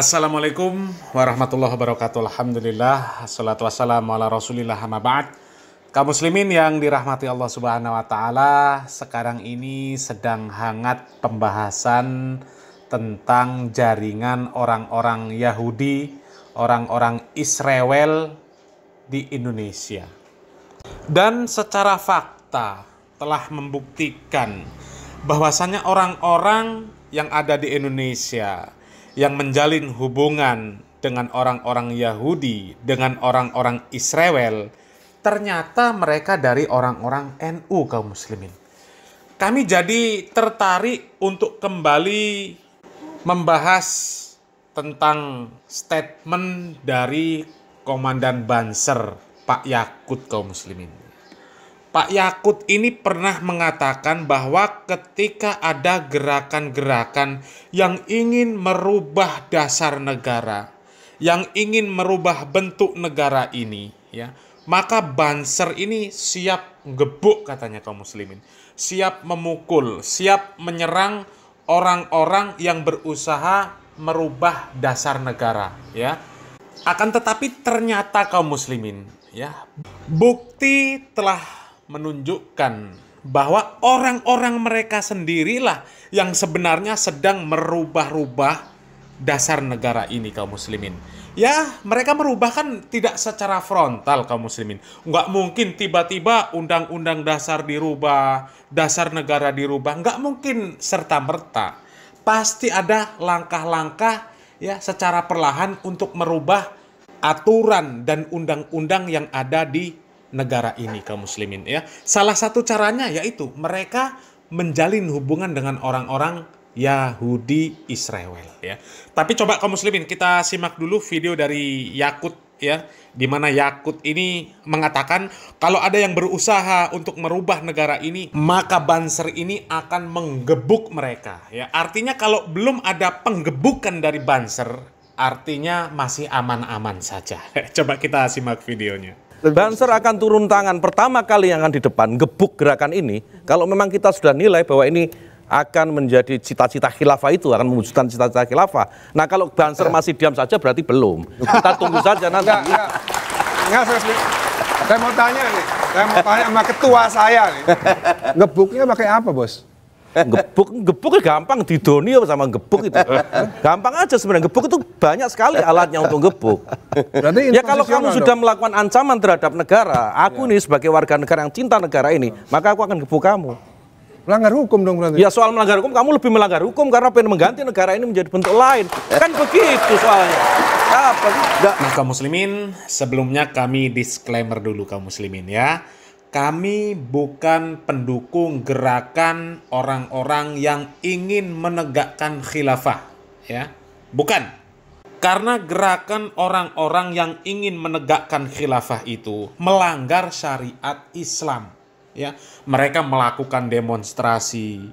Assalamualaikum warahmatullahi wabarakatuh. Alhamdulillah. Assalatu wassalamu ala rasulillah ba'd. Kaum muslimin yang dirahmati Allah subhanahu wa ta'ala. Sekarang ini sedang hangat pembahasan tentang jaringan orang-orang Yahudi, orang-orang Israel di Indonesia. Dan secara fakta telah membuktikan bahwasannya orang-orang yang ada di Indonesia yang menjalin hubungan dengan orang-orang Yahudi, dengan orang-orang Israel, ternyata mereka dari orang-orang NU kaum muslimin. Kami jadi tertarik untuk kembali membahas tentang statement dari Komandan Banser Pak Yakut kaum muslimin. Pak Yakut ini pernah mengatakan bahwa ketika ada gerakan-gerakan yang ingin merubah dasar negara, yang ingin merubah bentuk negara ini, ya, maka Banser ini siap gebuk katanya kaum muslimin, siap memukul, siap menyerang orang-orang yang berusaha merubah dasar negara, ya. Akan tetapi ternyata kaum muslimin, ya, bukti telah menunjukkan bahwa orang-orang mereka sendirilah yang sebenarnya sedang merubah-rubah dasar negara ini kaum muslimin. Ya, mereka merubah kan tidak secara frontal kaum muslimin. Nggak mungkin tiba-tiba undang-undang dasar dirubah, dasar negara dirubah. Nggak mungkin serta-merta. Pasti ada langkah-langkah ya secara perlahan untuk merubah aturan dan undang-undang yang ada di negara ini kaum muslimin ya. Salah satu caranya yaitu mereka menjalin hubungan dengan orang-orang Yahudi Israel ya. Tapi coba kaum muslimin kita simak dulu video dari Yakut ya di mana Yakut ini mengatakan kalau ada yang berusaha untuk merubah negara ini maka Banser ini akan menggebuk mereka ya. Artinya kalau belum ada penggebukan dari Banser artinya masih aman-aman saja. Coba kita simak videonya. Banser akan turun tangan pertama kali yang akan di depan gebuk gerakan ini kalau memang kita sudah nilai bahwa ini akan menjadi cita-cita khilafah itu akan mewujudkan cita-cita khilafah. Nah kalau Banser masih diam saja berarti belum. Kita tunggu saja nanti. Enggak, enggak. enggak saya mau tanya nih, saya mau tanya sama ketua saya nih. Ngebuknya pakai apa bos? Gebuk, gebuk ya gampang dunia sama gebuk itu. Gampang aja sebenarnya. Gebuk itu banyak sekali alatnya untuk gebuk. ya kalau kamu dong. sudah melakukan ancaman terhadap negara, aku ya. nih sebagai warga negara yang cinta negara ini, maka aku akan gebuk kamu. Melanggar hukum dong berarti. Ya soal melanggar hukum, kamu lebih melanggar hukum karena pengen mengganti negara ini menjadi bentuk lain. Kan begitu soalnya. Apa? Nah, kaum muslimin, sebelumnya kami disclaimer dulu kaum muslimin ya kami bukan pendukung gerakan orang-orang yang ingin menegakkan khilafah, ya. Bukan. Karena gerakan orang-orang yang ingin menegakkan khilafah itu melanggar syariat Islam, ya. Mereka melakukan demonstrasi,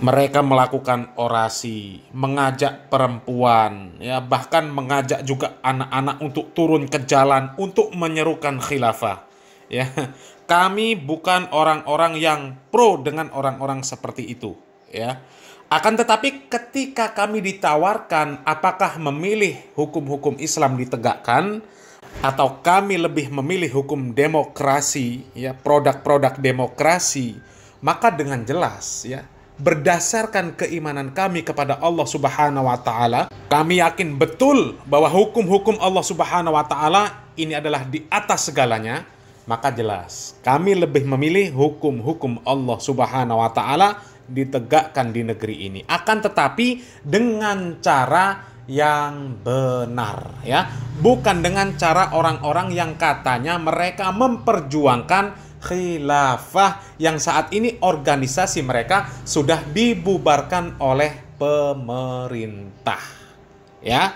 mereka melakukan orasi, mengajak perempuan, ya bahkan mengajak juga anak-anak untuk turun ke jalan untuk menyerukan khilafah Ya, kami bukan orang-orang yang pro dengan orang-orang seperti itu, ya. Akan tetapi ketika kami ditawarkan apakah memilih hukum-hukum Islam ditegakkan atau kami lebih memilih hukum demokrasi, ya, produk-produk demokrasi, maka dengan jelas ya, berdasarkan keimanan kami kepada Allah Subhanahu wa taala, kami yakin betul bahwa hukum-hukum Allah Subhanahu wa taala ini adalah di atas segalanya maka jelas kami lebih memilih hukum-hukum Allah Subhanahu wa taala ditegakkan di negeri ini. Akan tetapi dengan cara yang benar ya, bukan dengan cara orang-orang yang katanya mereka memperjuangkan khilafah yang saat ini organisasi mereka sudah dibubarkan oleh pemerintah. Ya.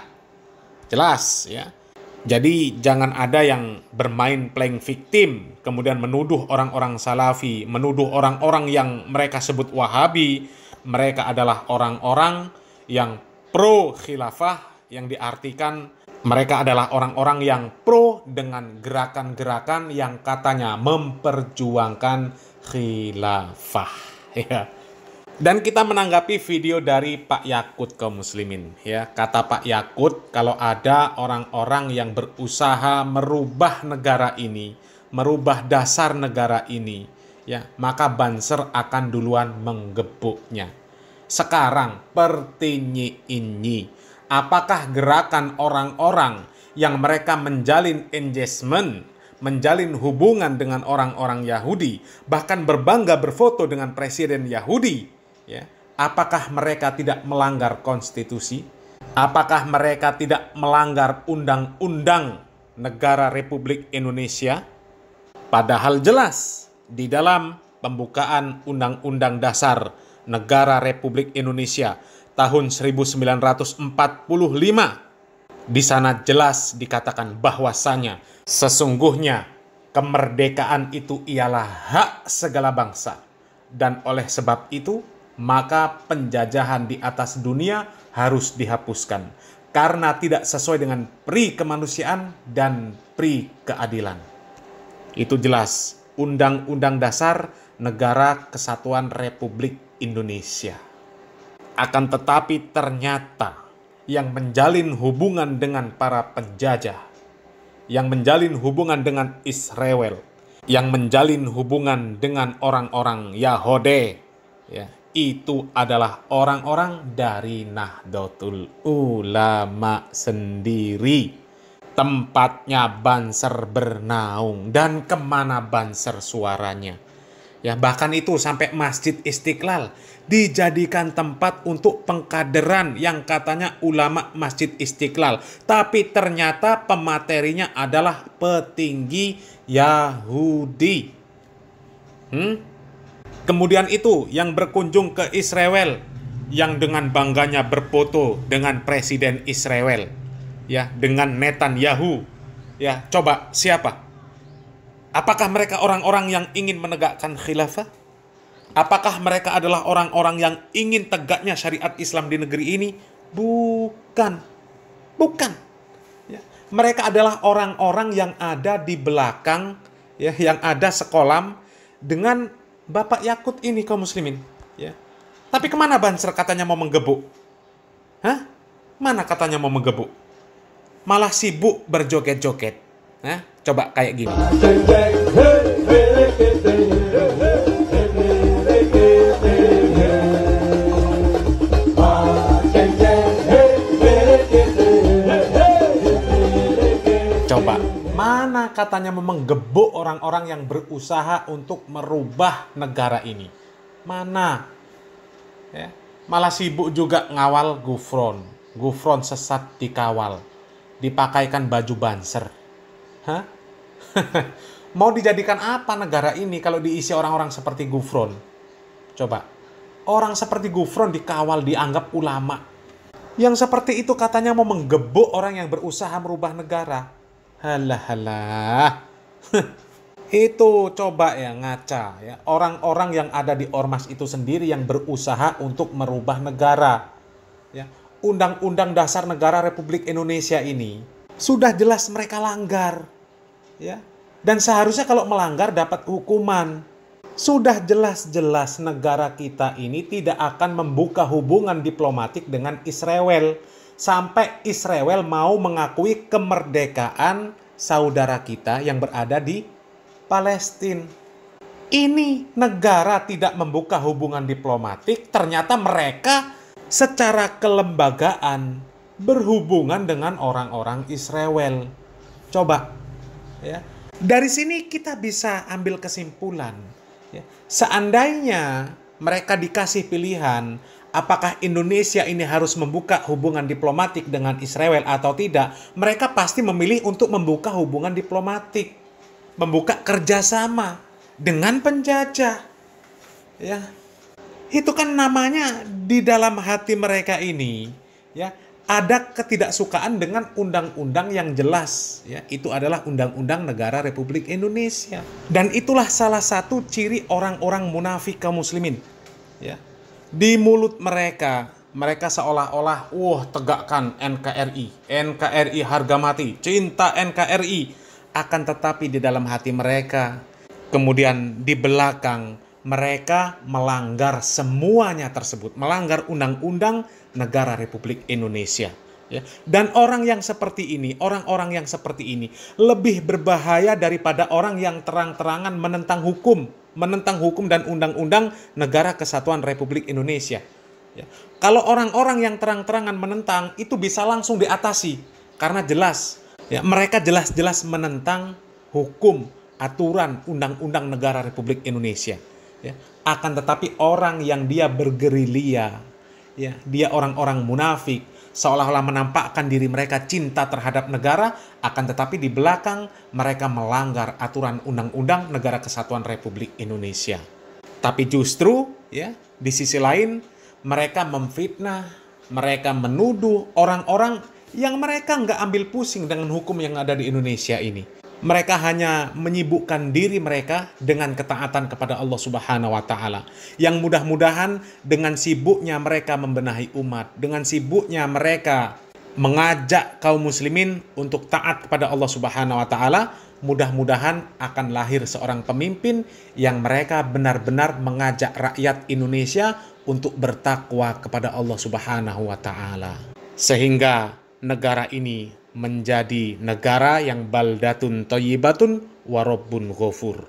Jelas ya. Jadi jangan ada yang bermain playing victim, kemudian menuduh orang-orang salafi, menuduh orang-orang yang mereka sebut wahabi, mereka adalah orang-orang yang pro khilafah, yang diartikan mereka adalah orang-orang yang pro dengan gerakan-gerakan yang katanya memperjuangkan khilafah. Ya. Dan kita menanggapi video dari Pak Yakut ke Muslimin. Ya, kata Pak Yakut, kalau ada orang-orang yang berusaha merubah negara ini, merubah dasar negara ini, ya, maka Banser akan duluan menggebuknya. Sekarang pertinyi ini apakah gerakan orang-orang yang mereka menjalin engagement menjalin hubungan dengan orang-orang Yahudi, bahkan berbangga berfoto dengan presiden Yahudi, ya, apakah mereka tidak melanggar konstitusi? Apakah mereka tidak melanggar undang-undang negara Republik Indonesia? Padahal jelas di dalam pembukaan Undang-Undang Dasar Negara Republik Indonesia tahun 1945 di sana jelas dikatakan bahwasanya sesungguhnya kemerdekaan itu ialah hak segala bangsa dan oleh sebab itu maka penjajahan di atas dunia harus dihapuskan karena tidak sesuai dengan pri kemanusiaan dan pri keadilan. Itu jelas Undang-Undang Dasar Negara Kesatuan Republik Indonesia. Akan tetapi ternyata yang menjalin hubungan dengan para penjajah, yang menjalin hubungan dengan Israel, yang menjalin hubungan dengan orang-orang Yahode, ya, itu adalah orang-orang dari Nahdlatul Ulama sendiri. Tempatnya Banser bernaung dan kemana Banser suaranya. Ya bahkan itu sampai Masjid Istiqlal dijadikan tempat untuk pengkaderan yang katanya ulama Masjid Istiqlal. Tapi ternyata pematerinya adalah petinggi Yahudi. Hmm? Kemudian itu yang berkunjung ke Israel yang dengan bangganya berfoto dengan presiden Israel ya dengan Netanyahu ya coba siapa apakah mereka orang-orang yang ingin menegakkan khilafah apakah mereka adalah orang-orang yang ingin tegaknya syariat Islam di negeri ini bukan bukan ya. mereka adalah orang-orang yang ada di belakang ya yang ada sekolam dengan Bapak Yakut ini kaum muslimin. Ya. Tapi kemana Banser katanya mau menggebu, Hah? Mana katanya mau menggebu? Malah sibuk berjoget-joget. Nah, coba kayak gini. bagaimana katanya menggebuk orang-orang yang berusaha untuk merubah negara ini. Mana? Ya, malah sibuk juga ngawal Gufron. Gufron sesat dikawal. Dipakaikan baju banser. Hah? Mau dijadikan apa negara ini kalau diisi orang-orang seperti Gufron? Coba. Orang seperti Gufron dikawal dianggap ulama. Yang seperti itu katanya mau menggebuk orang yang berusaha merubah negara Halah halah. itu coba ya ngaca ya orang-orang yang ada di ormas itu sendiri yang berusaha untuk merubah negara ya undang-undang dasar negara Republik Indonesia ini sudah jelas mereka langgar ya dan seharusnya kalau melanggar dapat hukuman sudah jelas-jelas negara kita ini tidak akan membuka hubungan diplomatik dengan Israel sampai Israel mau mengakui kemerdekaan saudara kita yang berada di Palestina. Ini negara tidak membuka hubungan diplomatik, ternyata mereka secara kelembagaan berhubungan dengan orang-orang Israel. Coba ya. Dari sini kita bisa ambil kesimpulan Seandainya mereka dikasih pilihan apakah Indonesia ini harus membuka hubungan diplomatik dengan Israel atau tidak, mereka pasti memilih untuk membuka hubungan diplomatik. Membuka kerjasama dengan penjajah. Ya. Itu kan namanya di dalam hati mereka ini, ya ada ketidaksukaan dengan undang-undang yang jelas ya itu adalah undang-undang negara Republik Indonesia dan itulah salah satu ciri orang-orang munafik kaum muslimin ya di mulut mereka mereka seolah-olah wah tegakkan NKRI NKRI harga mati cinta NKRI akan tetapi di dalam hati mereka kemudian di belakang mereka melanggar semuanya tersebut, melanggar undang-undang negara Republik Indonesia. Ya. Dan orang yang seperti ini, orang-orang yang seperti ini lebih berbahaya daripada orang yang terang-terangan menentang hukum, menentang hukum dan undang-undang negara kesatuan Republik Indonesia. Ya. Kalau orang-orang yang terang-terangan menentang itu bisa langsung diatasi karena jelas, ya mereka jelas-jelas menentang hukum, aturan, undang-undang negara Republik Indonesia ya akan tetapi orang yang dia bergerilya ya dia orang-orang munafik seolah-olah menampakkan diri mereka cinta terhadap negara akan tetapi di belakang mereka melanggar aturan undang-undang negara kesatuan Republik Indonesia tapi justru ya di sisi lain mereka memfitnah mereka menuduh orang-orang yang mereka nggak ambil pusing dengan hukum yang ada di Indonesia ini mereka hanya menyibukkan diri mereka dengan ketaatan kepada Allah Subhanahu wa taala. Yang mudah-mudahan dengan sibuknya mereka membenahi umat, dengan sibuknya mereka mengajak kaum muslimin untuk taat kepada Allah Subhanahu wa taala, mudah-mudahan akan lahir seorang pemimpin yang mereka benar-benar mengajak rakyat Indonesia untuk bertakwa kepada Allah Subhanahu wa taala. Sehingga negara ini menjadi negara yang baldatun toyibatun warobun gofur.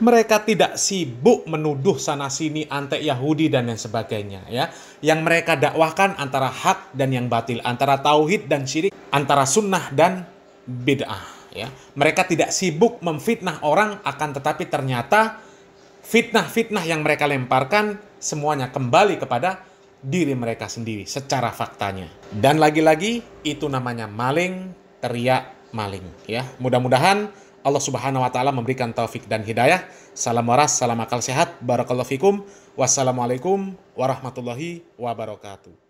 Mereka tidak sibuk menuduh sana-sini antek Yahudi dan yang sebagainya. ya. Yang mereka dakwahkan antara hak dan yang batil, antara tauhid dan syirik, antara sunnah dan bid'ah. Ya. Mereka tidak sibuk memfitnah orang, akan tetapi ternyata fitnah-fitnah yang mereka lemparkan semuanya kembali kepada diri mereka sendiri secara faktanya. Dan lagi-lagi itu namanya maling, teriak maling ya. Mudah-mudahan Allah Subhanahu wa taala memberikan taufik dan hidayah. Salam waras, salam akal sehat, barakallahu fikum. Wassalamualaikum warahmatullahi wabarakatuh.